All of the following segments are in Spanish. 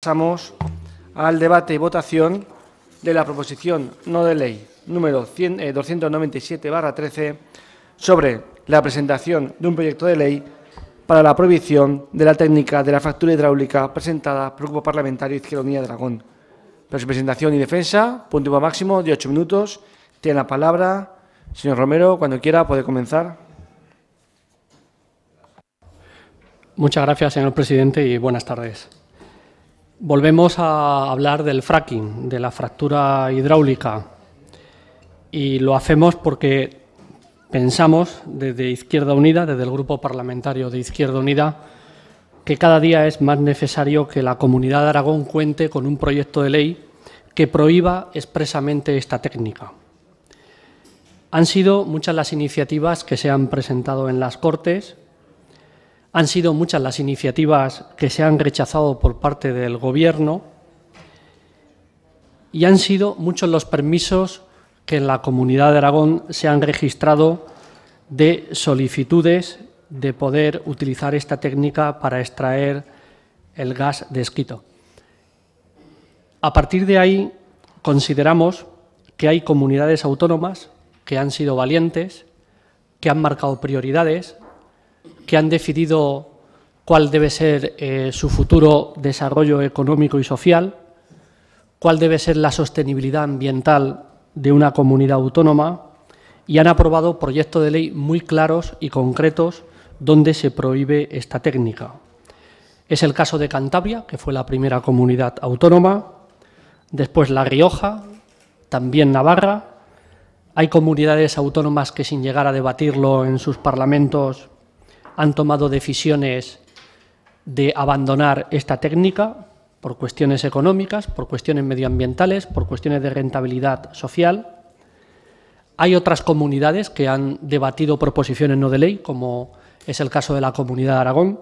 Pasamos al debate y votación de la proposición no de ley número 297-13 eh, sobre la presentación de un proyecto de ley para la prohibición de la técnica de la factura hidráulica presentada por el Grupo Parlamentario Izquierda Unida Dragón. presentación y defensa, punto máximo de ocho minutos. Tiene la palabra. Señor Romero, cuando quiera puede comenzar. Muchas gracias, señor presidente, y buenas tardes. Volvemos a hablar del fracking, de la fractura hidráulica. Y lo hacemos porque pensamos desde Izquierda Unida, desde el Grupo Parlamentario de Izquierda Unida, que cada día es más necesario que la Comunidad de Aragón cuente con un proyecto de ley que prohíba expresamente esta técnica. Han sido muchas las iniciativas que se han presentado en las Cortes han sido muchas las iniciativas que se han rechazado por parte del Gobierno y han sido muchos los permisos que en la Comunidad de Aragón se han registrado de solicitudes de poder utilizar esta técnica para extraer el gas de esquito. A partir de ahí, consideramos que hay comunidades autónomas que han sido valientes, que han marcado prioridades que han decidido cuál debe ser eh, su futuro desarrollo económico y social, cuál debe ser la sostenibilidad ambiental de una comunidad autónoma y han aprobado proyectos de ley muy claros y concretos donde se prohíbe esta técnica. Es el caso de Cantabria, que fue la primera comunidad autónoma, después La Rioja, también Navarra. Hay comunidades autónomas que sin llegar a debatirlo en sus parlamentos han tomado decisiones de abandonar esta técnica por cuestiones económicas, por cuestiones medioambientales, por cuestiones de rentabilidad social. Hay otras comunidades que han debatido proposiciones no de ley, como es el caso de la Comunidad de Aragón,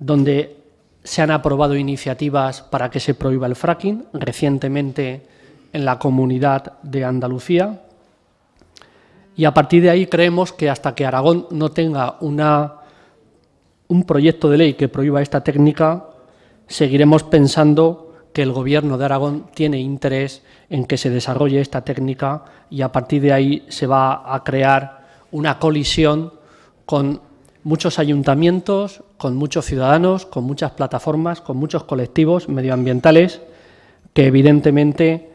donde se han aprobado iniciativas para que se prohíba el fracking, recientemente en la Comunidad de Andalucía. Y a partir de ahí creemos que hasta que Aragón no tenga una un proyecto de ley que prohíba esta técnica, seguiremos pensando que el Gobierno de Aragón tiene interés en que se desarrolle esta técnica y a partir de ahí se va a crear una colisión con muchos ayuntamientos, con muchos ciudadanos, con muchas plataformas, con muchos colectivos medioambientales que evidentemente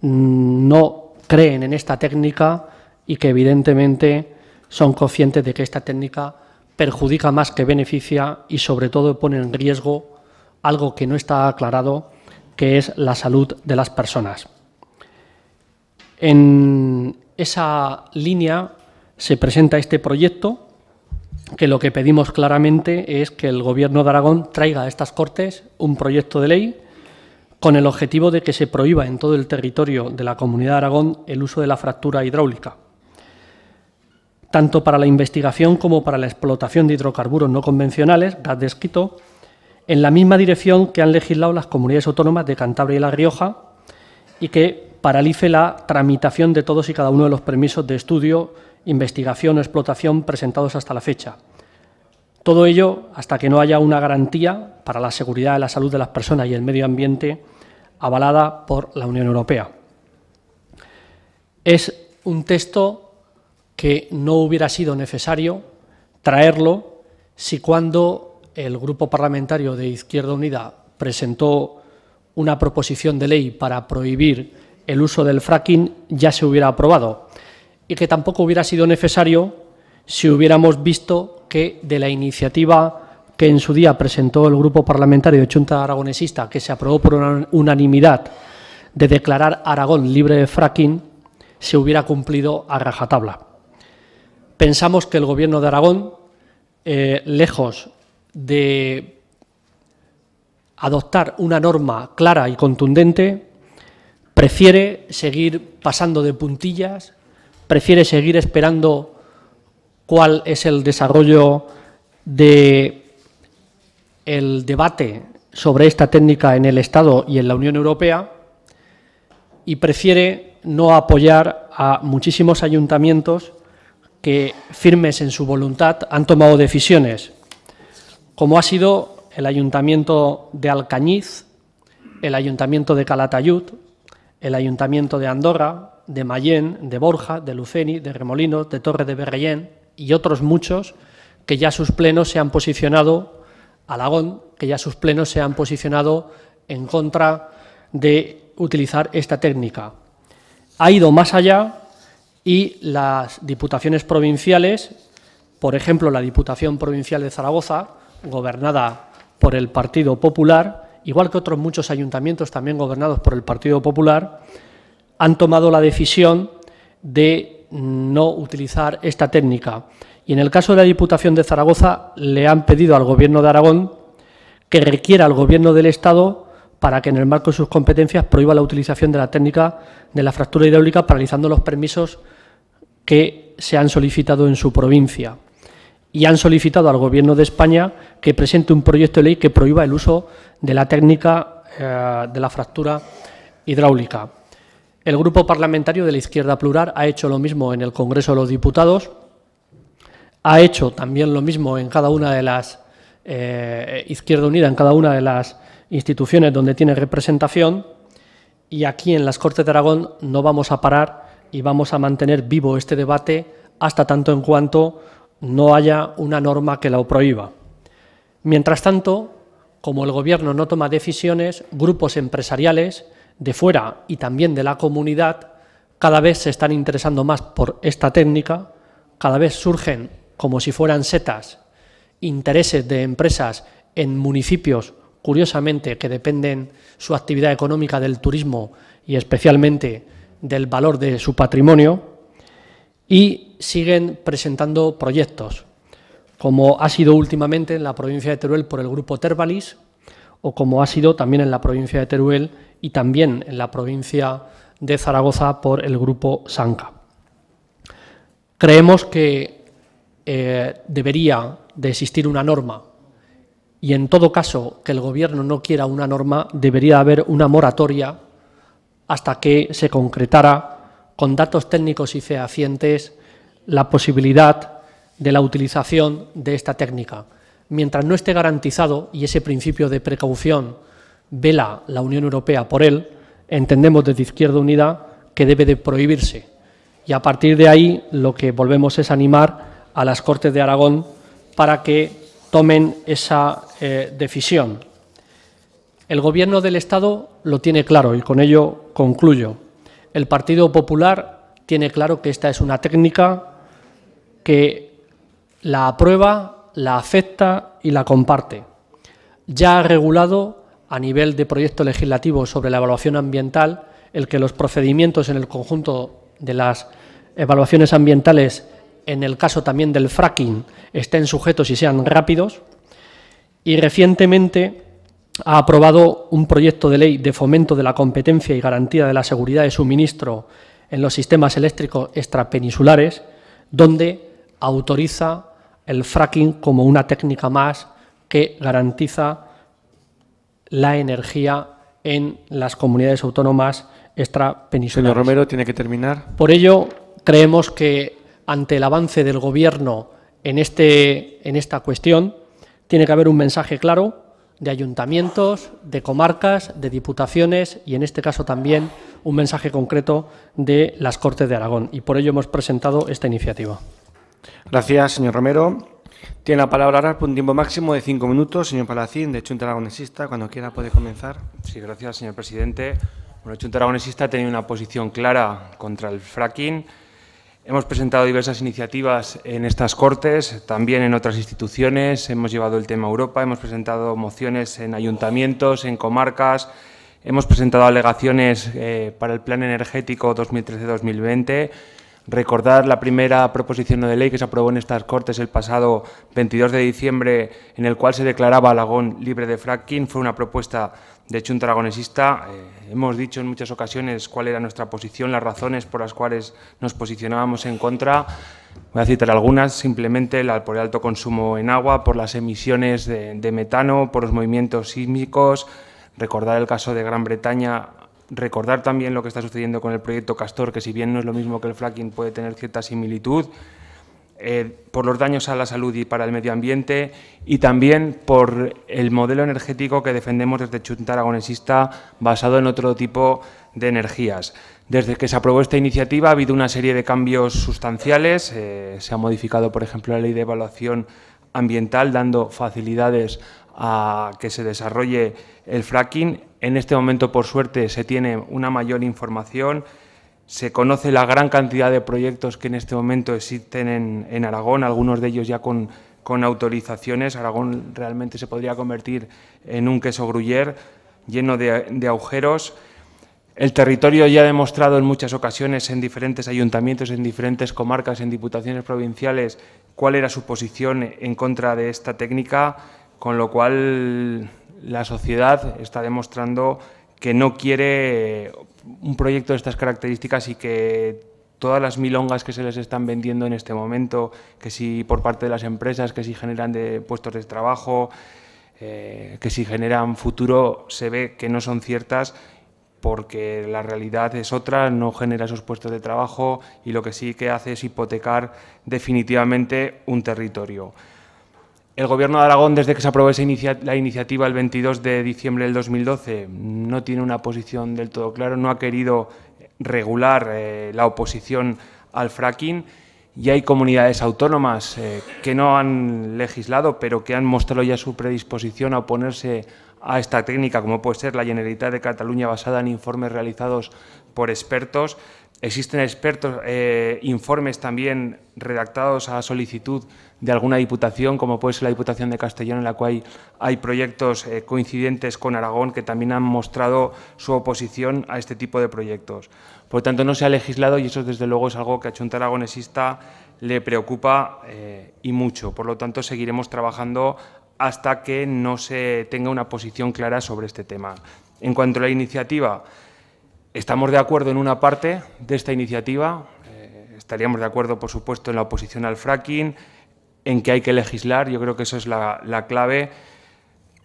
mm, no creen en esta técnica y que evidentemente son conscientes de que esta técnica perjudica más que beneficia y sobre todo pone en riesgo algo que no está aclarado, que es la salud de las personas. En esa línea se presenta este proyecto que lo que pedimos claramente es que el Gobierno de Aragón traiga a estas Cortes un proyecto de ley con el objetivo de que se prohíba en todo el territorio de la Comunidad de Aragón el uso de la fractura hidráulica tanto para la investigación como para la explotación de hidrocarburos no convencionales, gas de en la misma dirección que han legislado las comunidades autónomas de Cantabria y La Rioja y que paralice la tramitación de todos y cada uno de los permisos de estudio, investigación o explotación presentados hasta la fecha. Todo ello hasta que no haya una garantía para la seguridad de la salud de las personas y el medio ambiente avalada por la Unión Europea. Es un texto que no hubiera sido necesario traerlo si cuando el Grupo Parlamentario de Izquierda Unida presentó una proposición de ley para prohibir el uso del fracking ya se hubiera aprobado y que tampoco hubiera sido necesario si hubiéramos visto que de la iniciativa que en su día presentó el Grupo Parlamentario de Chunta Aragonesista, que se aprobó por unanimidad de declarar Aragón libre de fracking, se hubiera cumplido a rajatabla. Pensamos que el Gobierno de Aragón, eh, lejos de adoptar una norma clara y contundente, prefiere seguir pasando de puntillas, prefiere seguir esperando cuál es el desarrollo del debate sobre esta técnica en el Estado y en la Unión Europea y prefiere no apoyar a muchísimos ayuntamientos que, firmes en su voluntad, han tomado decisiones, como ha sido el Ayuntamiento de Alcañiz, el Ayuntamiento de Calatayud, el Ayuntamiento de Andorra, de Mayén, de Borja, de Luceni, de Remolinos, de Torre de Berrellén y otros muchos que ya sus plenos se han posicionado, Alagón, que ya sus plenos se han posicionado en contra de utilizar esta técnica. Ha ido más allá y las diputaciones provinciales, por ejemplo, la Diputación Provincial de Zaragoza, gobernada por el Partido Popular, igual que otros muchos ayuntamientos también gobernados por el Partido Popular, han tomado la decisión de no utilizar esta técnica. Y en el caso de la Diputación de Zaragoza le han pedido al Gobierno de Aragón que requiera al Gobierno del Estado para que en el marco de sus competencias prohíba la utilización de la técnica de la fractura hidráulica paralizando los permisos que se han solicitado en su provincia y han solicitado al Gobierno de España que presente un proyecto de ley que prohíba el uso de la técnica eh, de la fractura hidráulica. El Grupo Parlamentario de la Izquierda Plural ha hecho lo mismo en el Congreso de los Diputados, ha hecho también lo mismo en cada una de las eh, Izquierda Unida, en cada una de las instituciones donde tiene representación, y aquí en las Cortes de Aragón no vamos a parar y vamos a mantener vivo este debate hasta tanto en cuanto no haya una norma que lo prohíba. Mientras tanto, como el Gobierno no toma decisiones, grupos empresariales de fuera y también de la comunidad cada vez se están interesando más por esta técnica, cada vez surgen como si fueran setas intereses de empresas en municipios, curiosamente, que dependen su actividad económica del turismo y especialmente del valor de su patrimonio y siguen presentando proyectos, como ha sido últimamente en la provincia de Teruel por el grupo Tervalis, o como ha sido también en la provincia de Teruel y también en la provincia de Zaragoza por el grupo Sanca. Creemos que eh, debería de existir una norma y en todo caso que el Gobierno no quiera una norma, debería haber una moratoria hasta que se concretara con datos técnicos y fehacientes la posibilidad de la utilización de esta técnica. Mientras no esté garantizado, y ese principio de precaución vela la Unión Europea por él, entendemos desde Izquierda Unida que debe de prohibirse. Y a partir de ahí lo que volvemos es animar a las Cortes de Aragón para que tomen esa eh, decisión. El gobierno del Estado lo tiene claro y con ello concluyo. El Partido Popular tiene claro que esta es una técnica que la aprueba, la acepta y la comparte. Ya ha regulado a nivel de proyecto legislativo sobre la evaluación ambiental el que los procedimientos en el conjunto de las evaluaciones ambientales, en el caso también del fracking, estén sujetos y sean rápidos. Y recientemente ha aprobado un proyecto de ley de fomento de la competencia y garantía de la seguridad de suministro en los sistemas eléctricos extrapeninsulares, donde autoriza el fracking como una técnica más que garantiza la energía en las comunidades autónomas extrapeninsulares. Señor Romero, tiene que terminar. Por ello, creemos que ante el avance del Gobierno en, este, en esta cuestión, tiene que haber un mensaje claro de ayuntamientos, de comarcas, de diputaciones y en este caso también un mensaje concreto de las Cortes de Aragón. Y por ello hemos presentado esta iniciativa. Gracias, señor Romero. Tiene la palabra ahora por un tiempo máximo de cinco minutos. Señor Palacín, de Chunta Aragonesista, cuando quiera puede comenzar. Sí, gracias, señor presidente. Bueno, Chunta Aragonesista ha tenido una posición clara contra el fracking Hemos presentado diversas iniciativas en estas Cortes, también en otras instituciones, hemos llevado el tema a Europa, hemos presentado mociones en ayuntamientos, en comarcas, hemos presentado alegaciones eh, para el Plan Energético 2013-2020. Recordar la primera proposición de ley que se aprobó en estas Cortes el pasado 22 de diciembre, en el cual se declaraba Alagón libre de fracking, fue una propuesta de hecho, un dragonesista eh, hemos dicho en muchas ocasiones cuál era nuestra posición, las razones por las cuales nos posicionábamos en contra. Voy a citar algunas, simplemente por el alto consumo en agua, por las emisiones de, de metano, por los movimientos sísmicos, recordar el caso de Gran Bretaña, recordar también lo que está sucediendo con el proyecto Castor, que si bien no es lo mismo que el fracking, puede tener cierta similitud, eh, por los daños a la salud y para el medio ambiente y también por el modelo energético que defendemos desde Chunta Aragonesista basado en otro tipo de energías. Desde que se aprobó esta iniciativa ha habido una serie de cambios sustanciales. Eh, se ha modificado, por ejemplo, la ley de evaluación ambiental, dando facilidades a que se desarrolle el fracking. En este momento, por suerte, se tiene una mayor información. Se conoce la gran cantidad de proyectos que en este momento existen en, Aragón, algunos de ellos ya con, autorizaciones. Aragón realmente se podría convertir en un queso gruyer lleno de, de agujeros. El territorio ya ha demostrado en muchas ocasiones en diferentes ayuntamientos, en diferentes comarcas, en diputaciones provinciales, cuál era su posición en contra de esta técnica, con lo cual la sociedad está demostrando que no quiere un proyecto de estas características y que todas las milongas que se les están vendiendo en este momento, que si por parte de las empresas, que si generan puestos de trabajo, eh, que si generan futuro, se ve que no son ciertas porque la realidad es otra, no genera esos puestos de trabajo y lo que sí que hace es hipotecar definitivamente un territorio. El Gobierno de Aragón, desde que se aprobó esa la iniciativa el 22 de diciembre del 2012, no tiene una posición del todo clara, no ha querido regular eh, la oposición al fracking y hay comunidades autónomas eh, que no han legislado, pero que han mostrado ya su predisposición a oponerse a esta técnica, como puede ser la Generalitat de Cataluña basada en informes realizados por expertos. Existen expertos, eh, informes también redactados a solicitud de alguna diputación, como puede ser la Diputación de Castellón, en la cual hay, proyectos eh, coincidentes con Aragón que también han mostrado su oposición a este tipo de proyectos. Por lo tanto, no se ha legislado y eso, desde luego, es algo que a Chunta Aragonesista le preocupa eh, y mucho. Por lo tanto, seguiremos trabajando hasta que no se tenga una posición clara sobre este tema. En cuanto a la iniciativa, Estamos de acuerdo en una parte de esta iniciativa, eh, estaríamos de acuerdo, por supuesto, en la oposición al fracking, en que hay que legislar, yo creo que eso es la, clave,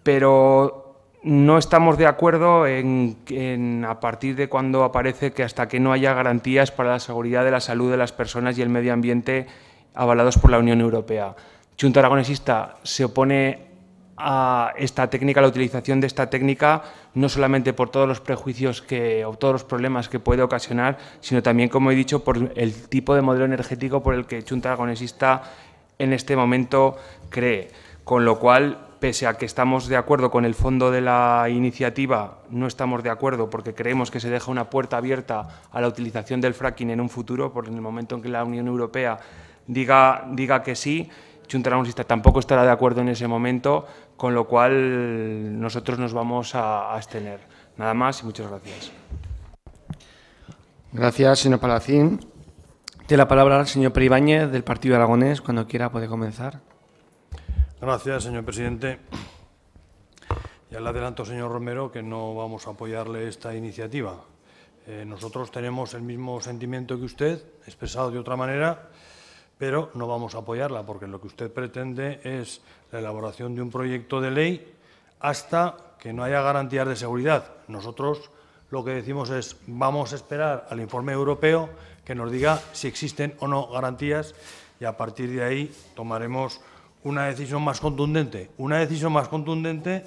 pero no estamos de acuerdo en, a partir de cuando aparece que hasta que no haya garantías para la seguridad de la salud de las personas y el medio ambiente avalados por la Unión Europea. Junta Aragonesista se opone a esta técnica, la utilización de esta técnica, no solamente por todos los prejuicios que, o todos los problemas que puede ocasionar, sino también, como he dicho, por el tipo de modelo energético por el que Chunta en este momento cree. Con lo cual, pese a que estamos de acuerdo con el fondo de la iniciativa, no estamos de acuerdo porque creemos que se deja una puerta abierta a la utilización del fracking en un futuro, porque en el momento en que la Unión Europea diga, diga que sí, Chunta tampoco estará de acuerdo en ese momento, con lo cual nosotros nos vamos a, abstener. Nada más y muchas gracias. Gracias, señor Palacín. Tiene la palabra el señor Peribáñez del Partido Aragonés. Cuando quiera puede comenzar. Gracias, señor presidente. Ya le adelanto, señor Romero, que no vamos a apoyarle esta iniciativa. Eh, nosotros tenemos el mismo sentimiento que usted, expresado de otra manera, pero no vamos a apoyarla porque lo que usted pretende es la elaboración de un proyecto de ley hasta que no haya garantías de seguridad. Nosotros lo que decimos es vamos a esperar al informe europeo que nos diga si existen o no garantías y a partir de ahí tomaremos una decisión más contundente, una decisión más contundente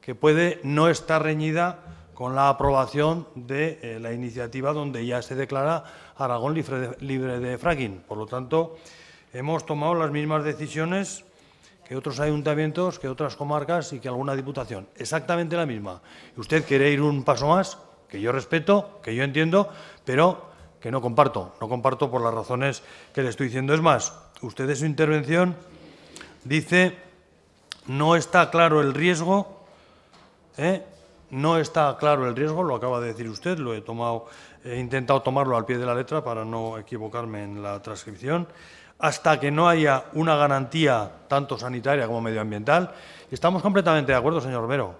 que puede no estar reñida con la aprobación de eh, la iniciativa donde ya se declara Aragón libre de, fracking. Por lo tanto, hemos tomado las mismas decisiones que otros ayuntamientos, que otras comarcas y que alguna diputación. Exactamente la misma. Usted quiere ir un paso más, que yo respeto, que yo entiendo, pero que no comparto. No comparto por las razones que le estoy diciendo. Es más, usted en su intervención dice no está claro el riesgo, ¿eh? no está claro el riesgo, lo acaba de decir usted, lo he tomado He intentado tomarlo al pie de la letra para no equivocarme en la transcripción. Hasta que no haya una garantía tanto sanitaria como medioambiental. Estamos completamente de acuerdo, señor Romero.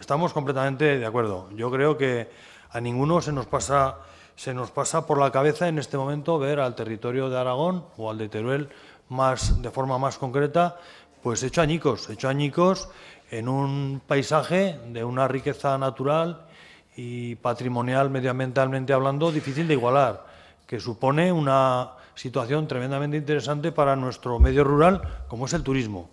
Estamos completamente de acuerdo. Yo creo que a ninguno se nos pasa se nos pasa por la cabeza en este momento ver al territorio de Aragón o al de Teruel más de forma más concreta, pues hecho añicos, hecho añicos en un paisaje de una riqueza natural y patrimonial, medioambientalmente hablando, difícil de igualar, que supone una situación tremendamente interesante para nuestro medio rural, como es el turismo.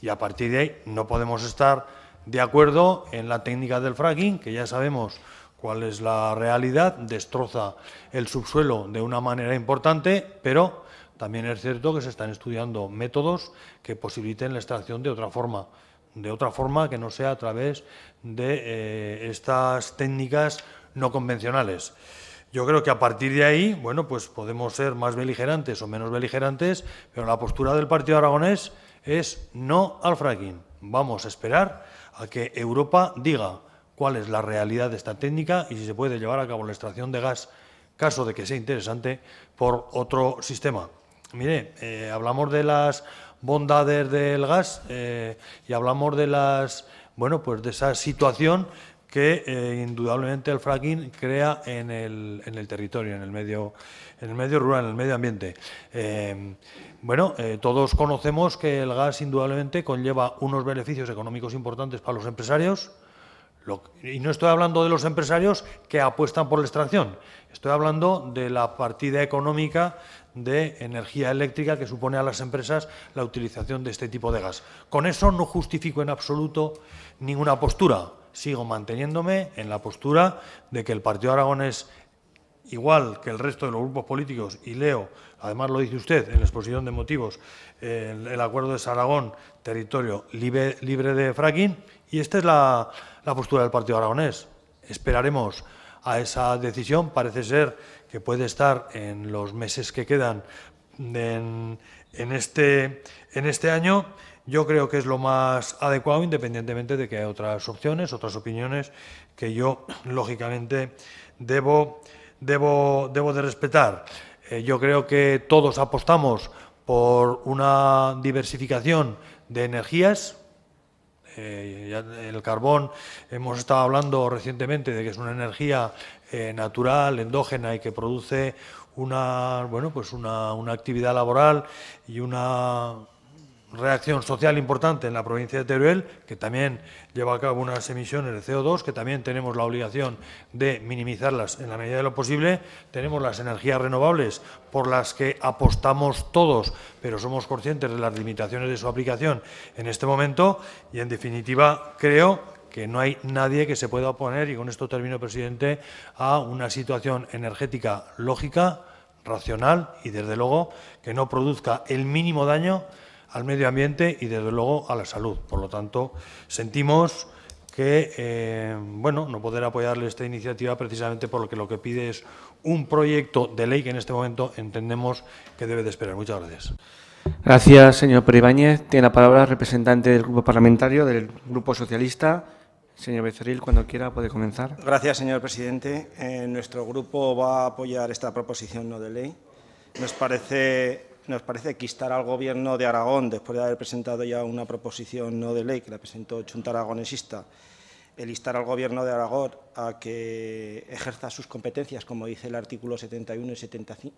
Y a partir de ahí no podemos estar de acuerdo en la técnica del fracking, que ya sabemos cuál es la realidad, destroza el subsuelo de una manera importante, pero también es cierto que se están estudiando métodos que posibiliten la extracción de otra forma de otra forma que no sea a través de eh, estas técnicas no convencionales. Yo creo que a partir de ahí, bueno, pues podemos ser más beligerantes o menos beligerantes, pero la postura del Partido Aragonés es no al fracking. Vamos a esperar a que Europa diga cuál es la realidad de esta técnica y si se puede llevar a cabo la extracción de gas, caso de que sea interesante, por otro sistema. Mire, eh, hablamos de las bondades del gas eh, y hablamos de las bueno pues de esa situación que eh, indudablemente el fracking crea en el, territorio, en el medio, el medio rural, en el medio ambiente. Eh, bueno, todos conocemos que el gas indudablemente conlleva unos beneficios económicos importantes para los empresarios. y no estoy hablando de los empresarios que apuestan por la extracción, estoy hablando de la partida económica de energía eléctrica que supone a las empresas la utilización de este tipo de gas. Con eso no justifico en absoluto ninguna postura. Sigo manteniéndome en la postura de que el Partido Aragonés, igual que el resto de los grupos políticos, y leo, además lo dice usted en la exposición de motivos, el acuerdo de Saragón, territorio libre, de fracking, y esta es la, la postura del Partido Aragonés. Esperaremos a esa decisión. Parece ser que puede estar en los meses que quedan en, este, en este año, yo creo que es lo más adecuado, independientemente de que hay otras opciones, otras opiniones que yo, lógicamente, debo, debo, de respetar. Eh, yo creo que todos apostamos por una diversificación de energías, el carbón, hemos estado hablando recientemente de que es una energía eh, natural, endógena y que produce una, bueno, pues una actividad laboral y una reacción social importante en la provincia de Teruel, que también lleva a cabo unas emisiones de CO2, que también tenemos la obligación de minimizarlas en la medida de lo posible. Tenemos las energías renovables por las que apostamos todos, pero somos conscientes de las limitaciones de su aplicación en este momento y, en definitiva, creo que no hay nadie que se pueda oponer, y con esto termino, presidente, a una situación energética lógica, racional y, desde luego, que no produzca el mínimo daño al medio ambiente y desde luego a la salud. Por lo tanto, sentimos que eh, bueno, no poder apoyarle esta iniciativa precisamente porque lo que pide es un proyecto de ley que en este momento entendemos que debe de esperar. Muchas gracias. Gracias, señor Peribáñez. Tiene la palabra el representante del Grupo Parlamentario, del Grupo Socialista. Señor Becerril, cuando quiera puede comenzar. Gracias, señor presidente. Eh, nuestro grupo va a apoyar esta proposición no de ley. Nos parece nos parece que instar al Gobierno de Aragón, después de haber presentado ya una proposición no de ley que la presentó Chunta Aragonesista, el instar al Gobierno de Aragón a que ejerza sus competencias, como dice el artículo 71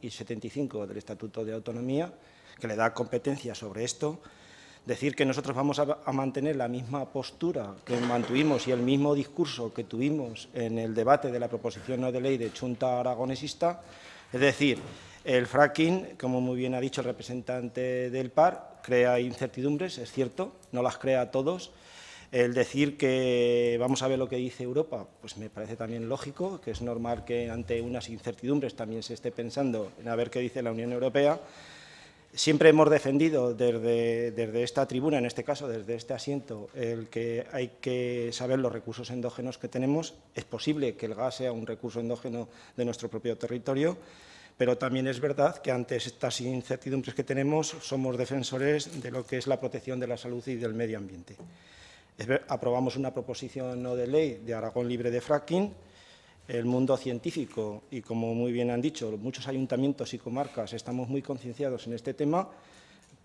y 75 del Estatuto de Autonomía, que le da competencia sobre esto, decir que nosotros vamos a, mantener la misma postura que mantuvimos y el mismo discurso que tuvimos en el debate de la proposición no de ley de Chunta Aragonesista, es decir, el fracking, como muy bien ha dicho el representante del PAR, crea incertidumbres, es cierto, no las crea a todos. El decir que vamos a ver lo que dice Europa, pues me parece también lógico, que es normal que ante unas incertidumbres también se esté pensando en a ver qué dice la Unión Europea. Siempre hemos defendido desde, esta tribuna, en este caso desde este asiento, el que hay que saber los recursos endógenos que tenemos. Es posible que el gas sea un recurso endógeno de nuestro propio territorio pero también es verdad que ante estas incertidumbres que tenemos somos defensores de lo que es la protección de la salud y del medio ambiente. Aprobamos una proposición no de ley de Aragón libre de fracking, el mundo científico y, como muy bien han dicho, muchos ayuntamientos y comarcas estamos muy concienciados en este tema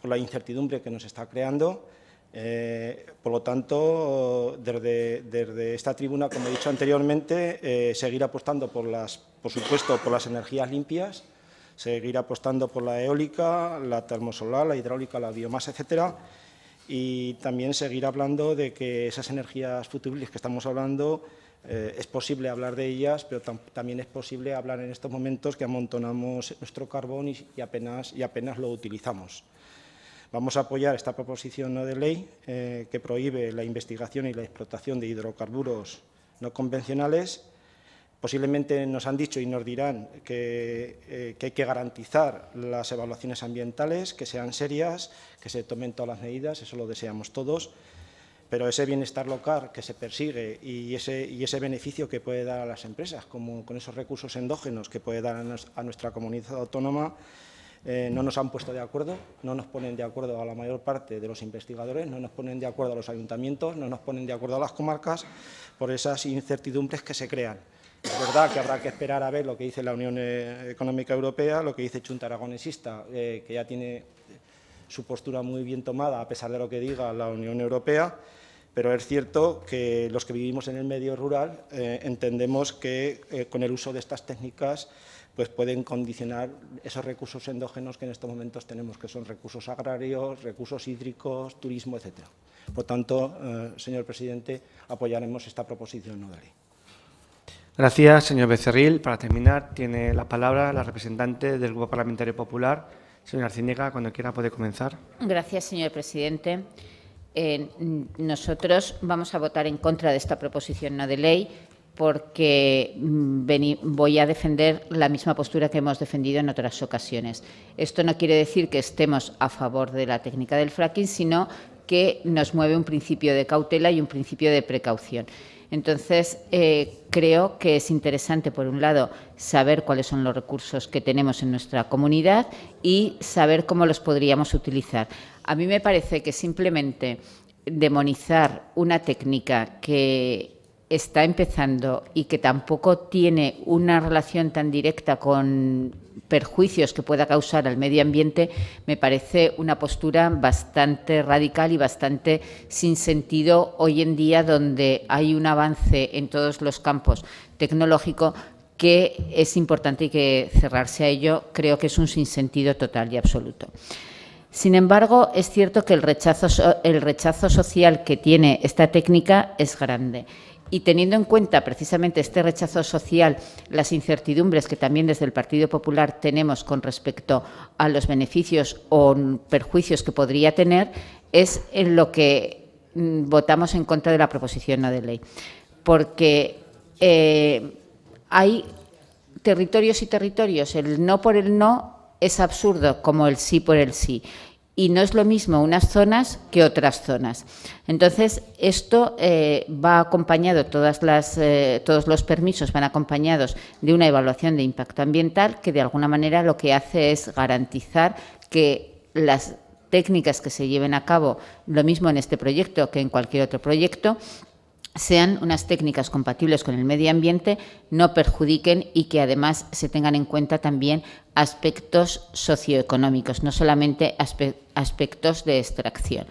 por la incertidumbre que nos está creando eh, por lo tanto, desde, esta tribuna, como he dicho anteriormente, eh, seguir apostando por las, por supuesto, por las energías limpias, seguir apostando por la eólica, la termosolar, la hidráulica, la biomasa, etcétera, y también seguir hablando de que esas energías futuribles que estamos hablando eh, es posible hablar de ellas, pero también es posible hablar en estos momentos que amontonamos nuestro carbón y apenas, y apenas lo utilizamos. Vamos a apoyar esta proposición de ley eh, que prohíbe la investigación y la explotación de hidrocarburos no convencionales. Posiblemente nos han dicho y nos dirán eh, que, hay que garantizar las evaluaciones ambientales, que sean serias, que se tomen todas las medidas, eso lo deseamos todos, pero ese bienestar local que se persigue y ese, beneficio que puede dar a las empresas, con esos recursos endógenos que puede dar a nuestra comunidad autónoma, eh, no nos han puesto de acuerdo, no nos ponen de acuerdo a la mayor parte de los investigadores, no nos ponen de acuerdo a los ayuntamientos, no nos ponen de acuerdo a las comarcas por esas incertidumbres que se crean. Es verdad que habrá que esperar a ver lo que dice la Unión eh, Económica Europea, lo que dice Chunta Aragonesista, eh, que ya tiene su postura muy bien tomada a pesar de lo que diga la Unión Europea, pero es cierto que los que vivimos en el medio rural entendemos que con el uso de estas técnicas pues pueden condicionar esos recursos endógenos que en estos momentos tenemos, que son recursos agrarios, recursos hídricos, turismo, etc. Por tanto, eh, señor presidente, apoyaremos esta proposición no de ley. Gracias, señor Becerril. Para terminar, tiene la palabra la representante del Grupo Parlamentario Popular, señora Cinega, cuando quiera puede comenzar. Gracias, señor presidente. Eh, nosotros vamos a votar en contra de esta proposición no de ley porque mm, voy a defender la misma postura que hemos defendido en otras ocasiones. Esto no quiere decir que estemos a favor de la técnica del fracking, sino que nos mueve un principio de cautela y un principio de precaución. Entonces, eh, creo que es interesante, por un lado, saber cuáles son los recursos que tenemos en nuestra comunidad y saber cómo los podríamos utilizar. A mí me parece que simplemente demonizar una técnica que está empezando y que tampoco tiene una relación tan directa con perjuicios que pueda causar al medio ambiente, me parece una postura bastante radical y bastante sin sentido hoy en día donde hay un avance en todos los campos tecnológico que es importante y que cerrarse a ello creo que es un sinsentido total y absoluto. Sin embargo, es cierto que el rechazo social que tiene esta técnica es grande y teniendo en cuenta precisamente este rechazo social, las incertidumbres que también desde el Partido Popular tenemos con respecto a los beneficios o perjuicios que podría tener, es en lo que votamos en contra de la proposición de ley. Porque eh, hay territorios y territorios, el no por el no es absurdo como el sí por el sí y no es lo mismo unas zonas que otras zonas. Entonces, esto eh, va acompañado, todas las, eh, todos los permisos van acompañados de una evaluación de impacto ambiental que de alguna manera lo que hace es garantizar que las técnicas que se lleven a cabo, lo mismo en este proyecto que en cualquier otro proyecto, sean unas técnicas compatibles con el medio ambiente, no perjudiquen y que además se tengan en cuenta también aspectos socioeconómicos, no solamente aspectos de extracción.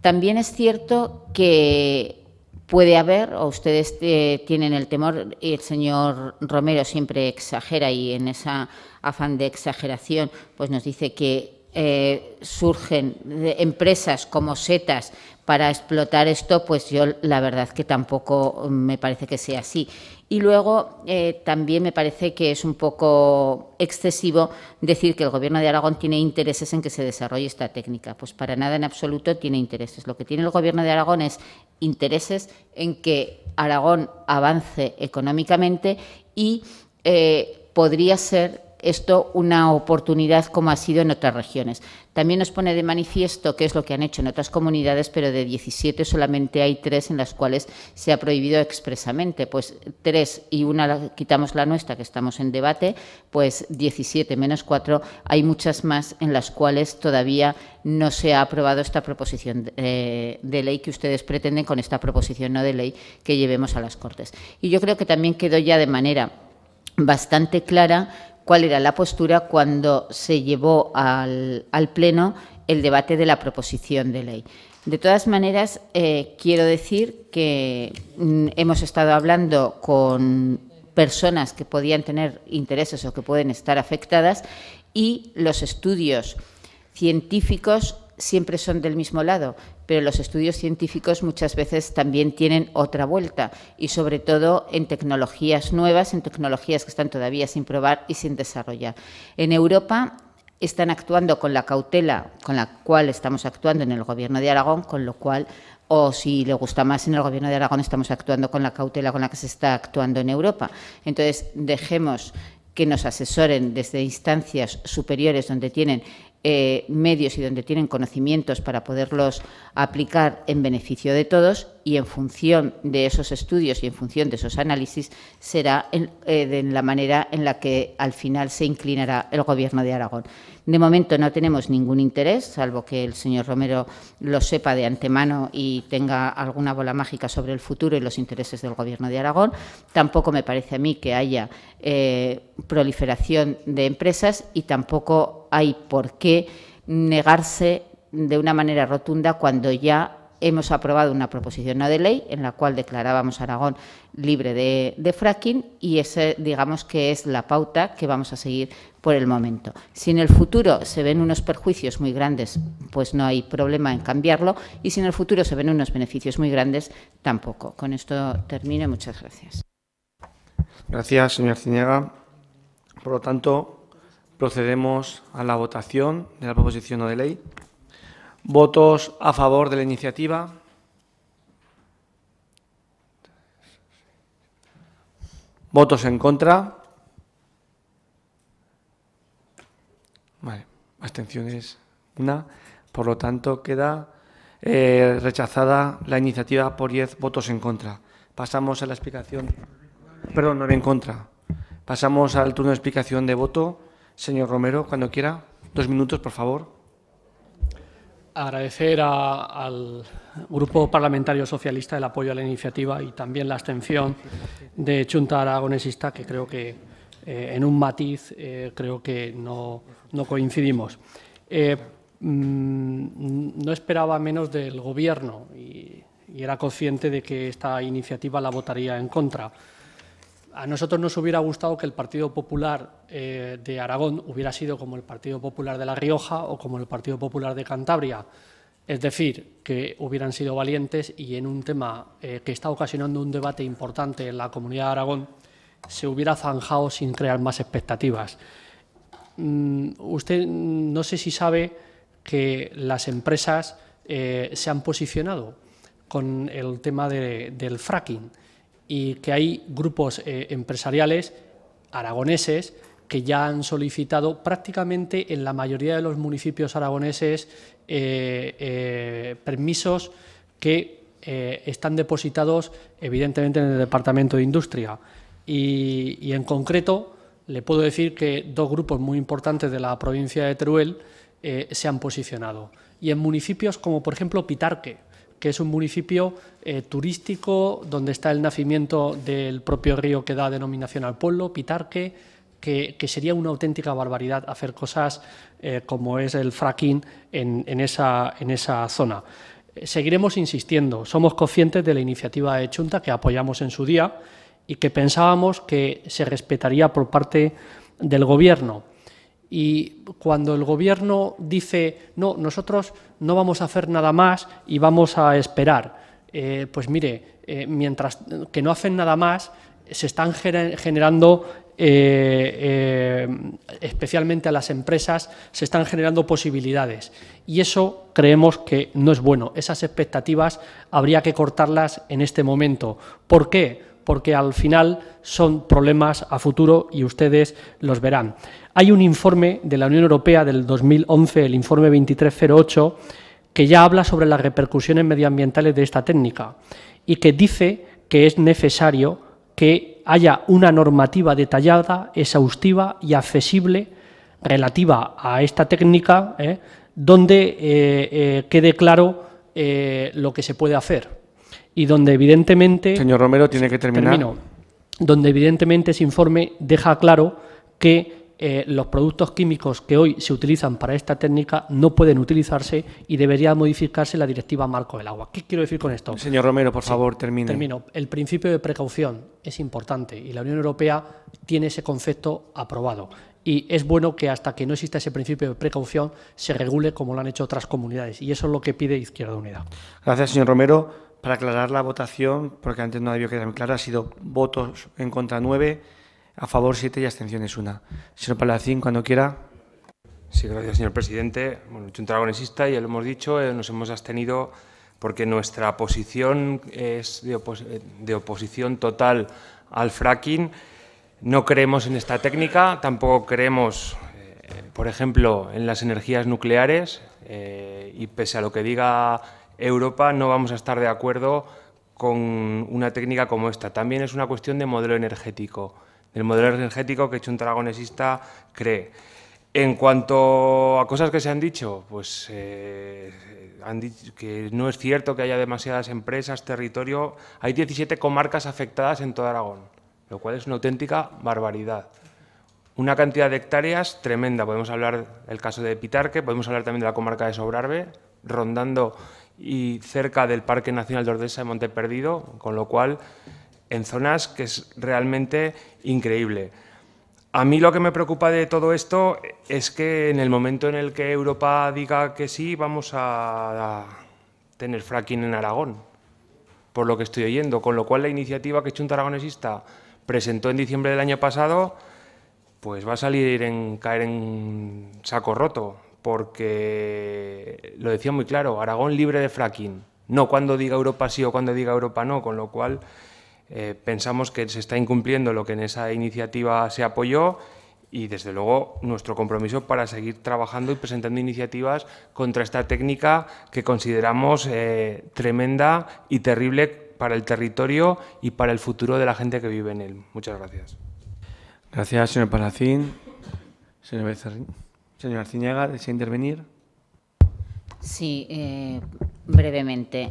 También es cierto que puede haber, o ustedes eh, tienen el temor, y el señor Romero siempre exagera y en esa afán de exageración pues nos dice que eh, surgen eh, empresas como setas para explotar esto, pues yo la verdad que tampoco me parece que sea así. Y luego eh, también me parece que es un poco excesivo decir que el Gobierno de Aragón tiene intereses en que se desarrolle esta técnica. Pues para nada en absoluto tiene intereses. Lo que tiene el Gobierno de Aragón es intereses en que Aragón avance económicamente y eh, podría ser esto una oportunidad como ha sido en otras regiones. También nos pone de manifiesto qué es lo que han hecho en otras comunidades, pero de 17 solamente hay tres en las cuales se ha prohibido expresamente. Pues tres y una quitamos la nuestra, que estamos en debate, pues 17 menos cuatro Hay muchas más en las cuales todavía no se ha aprobado esta proposición eh, de ley que ustedes pretenden con esta proposición no de ley que llevemos a las Cortes. Y yo creo que también quedó ya de manera bastante clara cuál era la postura cuando se llevó al, Pleno el debate de la proposición de ley. De todas maneras, eh, quiero decir que mm, hemos estado hablando con personas que podían tener intereses o que pueden estar afectadas y los estudios científicos siempre son del mismo lado, pero los estudios científicos muchas veces también tienen otra vuelta y sobre todo en tecnologías nuevas, en tecnologías que están todavía sin probar y sin desarrollar. En Europa están actuando con la cautela con la cual estamos actuando en el Gobierno de Aragón, con lo cual o si le gusta más en el Gobierno de Aragón estamos actuando con la cautela con la que se está actuando en Europa. Entonces, dejemos que nos asesoren desde instancias superiores donde tienen eh, medios y donde tienen conocimientos para poderlos aplicar en beneficio de todos y en función de esos estudios y en función de esos análisis será en, eh, la manera en la que al final se inclinará el Gobierno de Aragón. De momento no tenemos ningún interés, salvo que el señor Romero lo sepa de antemano y tenga alguna bola mágica sobre el futuro y los intereses del Gobierno de Aragón. Tampoco me parece a mí que haya eh, proliferación de empresas y tampoco hay por qué negarse de una manera rotunda cuando ya hemos aprobado una proposición no de ley en la cual declarábamos Aragón libre de, fracking y ese, digamos que es la pauta que vamos a seguir por el momento. Si en el futuro se ven unos perjuicios muy grandes, pues no hay problema en cambiarlo y si en el futuro se ven unos beneficios muy grandes, tampoco. Con esto termino y muchas gracias. Gracias, señor Ciniega. Por lo tanto, procedemos a la votación de la proposición no de ley. ¿Votos a favor de la iniciativa? ¿Votos en contra? Vale, abstenciones una. Por lo tanto, queda eh, rechazada la iniciativa por 10 votos en contra. Pasamos a la explicación. Perdón, no en contra. Pasamos al turno de explicación de voto. Señor Romero, cuando quiera. Dos minutos, por favor agradecer al Grupo Parlamentario Socialista el apoyo a la iniciativa y también la abstención de Chunta Aragonesista, que creo que eh, en un matiz eh, creo que no, coincidimos. Eh, mm, no esperaba menos del Gobierno y era consciente de que esta iniciativa la votaría en contra. A nosotros nos hubiera gustado que el Partido Popular eh, de Aragón hubiera sido como el Partido Popular de La Rioja o como el Partido Popular de Cantabria. Es decir, que hubieran sido valientes y en un tema eh, que está ocasionando un debate importante en la comunidad de Aragón, se hubiera zanjado sin crear más expectativas. Mm, usted no sé si sabe que las empresas eh, se han posicionado con el tema del fracking y que hay grupos eh, empresariales aragoneses que ya han solicitado prácticamente en la mayoría de los municipios aragoneses eh, eh, permisos que están depositados evidentemente en el Departamento de Industria. y, en concreto le puedo decir que dos grupos muy importantes de la provincia de Teruel se han posicionado. Y en municipios como por ejemplo Pitarque, que es un municipio eh, turístico donde está el nacimiento del propio río que da denominación al pueblo, Pitarque, que, sería una auténtica barbaridad hacer cosas eh, como es el fracking en, esa, en esa zona. Eh, seguiremos insistiendo, somos conscientes de la iniciativa de Chunta que apoyamos en su día y que pensábamos que se respetaría por parte del Gobierno y cuando el gobierno dice, no, nosotros no vamos a hacer nada más y vamos a esperar, eh, pues mire, eh, mientras que no hacen nada más, se están generando, eh, especialmente a las empresas, se están generando posibilidades. Y eso creemos que no es bueno. Esas expectativas habría que cortarlas en este momento. ¿Por qué? porque al final son problemas a futuro y ustedes los verán. Hay un informe de la Unión Europea del 2011, el informe 2308, que ya habla sobre las repercusiones medioambientales de esta técnica y que dice que es necesario que haya una normativa detallada, exhaustiva y accesible relativa a esta técnica, ¿eh? donde eh, eh, quede claro lo que se puede hacer y donde evidentemente... Señor Romero, tiene que terminar. Termino, donde evidentemente ese informe deja claro que eh, los productos químicos que hoy se utilizan para esta técnica no pueden utilizarse y debería modificarse la directiva marco del agua. ¿Qué quiero decir con esto? Señor Romero, por favor, termine. Termino. El principio de precaución es importante y la Unión Europea tiene ese concepto aprobado. Y es bueno que hasta que no exista ese principio de precaución se regule como lo han hecho otras comunidades. Y eso es lo que pide Izquierda Unida. Gracias, señor Romero para aclarar la votación, porque antes no había quedado muy clara, ha sido votos en contra nueve, a favor siete y abstenciones una. Señor Palacín, cuando quiera. Sí, gracias, señor presidente. Bueno, un y ya lo hemos dicho, eh, nos hemos abstenido porque nuestra posición es de, oposición total al fracking. No creemos en esta técnica, tampoco creemos, eh, por ejemplo, en las energías nucleares eh, y pese a lo que diga Europa no vamos a estar de acuerdo con una técnica como esta. También es una cuestión de modelo energético, del modelo energético que taragonesista cree. En cuanto a cosas que se han dicho, pues eh, han dicho que no es cierto que haya demasiadas empresas, territorio. Hay 17 comarcas afectadas en todo Aragón, lo cual es una auténtica barbaridad. Una cantidad de hectáreas tremenda. Podemos hablar del caso de Pitarque, podemos hablar también de la comarca de Sobrarbe, rondando y cerca del Parque Nacional de Ordesa de Monte Perdido, con lo cual en zonas que es realmente increíble. A mí lo que me preocupa de todo esto es que en el momento en el que Europa diga que sí, vamos a tener fracking en Aragón, por lo que estoy oyendo, con lo cual la iniciativa que Chunta Aragonesista presentó en diciembre del año pasado, pues va a salir en caer en saco roto porque lo decía muy claro, Aragón libre de fracking, no cuando diga Europa sí o cuando diga Europa no, con lo cual eh, pensamos que se está incumpliendo lo que en esa iniciativa se apoyó y desde luego nuestro compromiso para seguir trabajando y presentando iniciativas contra esta técnica que consideramos eh, tremenda y terrible para el territorio y para el futuro de la gente que vive en él. Muchas gracias. Gracias, señor Palacín. Señor Becerrín. Señora Arciñaga, ¿desea intervenir? Sí, eh, brevemente.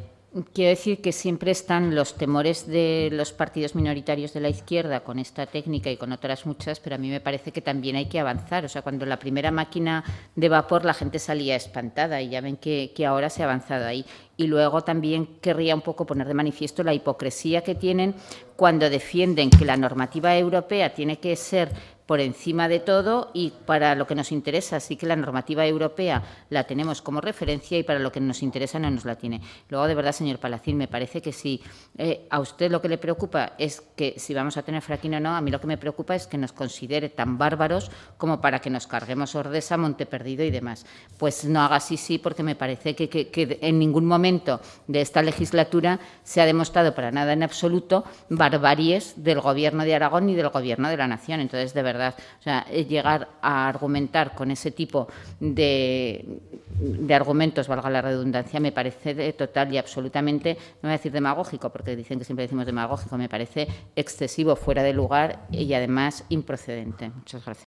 Quiero decir que siempre están los temores de los partidos minoritarios de la izquierda con esta técnica y con otras muchas, pero a mí me parece que también hay que avanzar. O sea, cuando la primera máquina de vapor la gente salía espantada y ya ven que ahora se ha avanzado ahí. Y luego también querría un poco poner de manifiesto la hipocresía que tienen cuando defienden que la normativa europea tiene que ser por encima de todo y para lo que nos interesa. sí que la normativa europea la tenemos como referencia y para lo que nos interesa no nos la tiene. Luego, de verdad, señor Palacín, me parece que si eh, a usted lo que le preocupa es que si vamos a tener fracking o no, a mí lo que me preocupa es que nos considere tan bárbaros como para que nos carguemos Ordesa, perdido y demás. Pues no haga así, sí, porque me parece que, en ningún momento de esta legislatura se ha demostrado para nada en absoluto barbaries del Gobierno de Aragón ni del Gobierno de la Nación. Entonces, de verdad, o sea, llegar a argumentar con ese tipo de argumentos, valga la redundancia, me parece total y absolutamente, no voy a decir demagógico, porque dicen que siempre decimos demagógico, me parece excesivo, fuera de lugar y además improcedente. Muchas gracias.